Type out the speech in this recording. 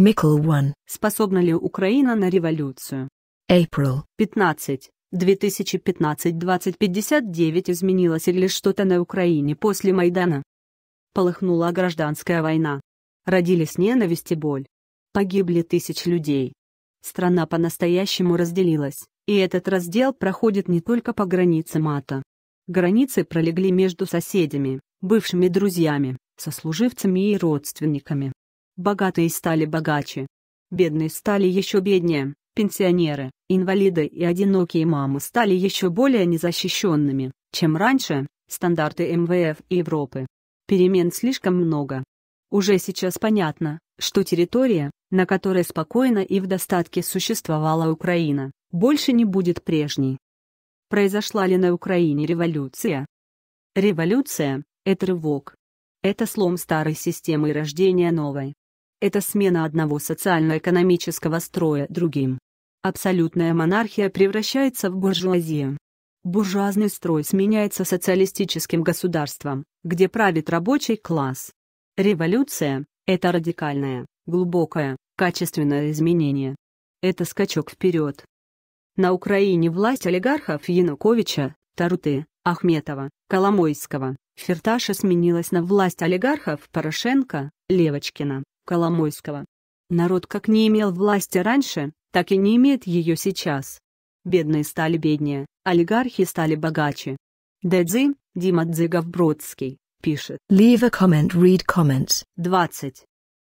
Микл 1. Способна ли Украина на революцию? April. 15. 2015-2059 изменилось ли что-то на Украине после Майдана? Полыхнула гражданская война. Родились ненависть и боль. Погибли тысячи людей. Страна по-настоящему разделилась, и этот раздел проходит не только по границе мата. Границы пролегли между соседями, бывшими друзьями, сослуживцами и родственниками. Богатые стали богаче. Бедные стали еще беднее. Пенсионеры, инвалиды и одинокие мамы стали еще более незащищенными, чем раньше, стандарты МВФ и Европы. Перемен слишком много. Уже сейчас понятно, что территория, на которой спокойно и в достатке существовала Украина, больше не будет прежней. Произошла ли на Украине революция? Революция – это рывок. Это слом старой системы и рождение новой это смена одного социально-экономического строя другим. Абсолютная монархия превращается в буржуазию. Буржуазный строй сменяется социалистическим государством, где правит рабочий класс. Революция – это радикальное, глубокое, качественное изменение. Это скачок вперед. На Украине власть олигархов Януковича, Таруты, Ахметова, Коломойского, Ферташа сменилась на власть олигархов Порошенко, Левочкина, Коломойского. Народ как не имел власти раньше, так и не имеет ее сейчас. Бедные стали беднее, олигархи стали богаче. Дэдзи, Дима Дзигов-Бродский, пишет. Leave a comment, read comments. 20.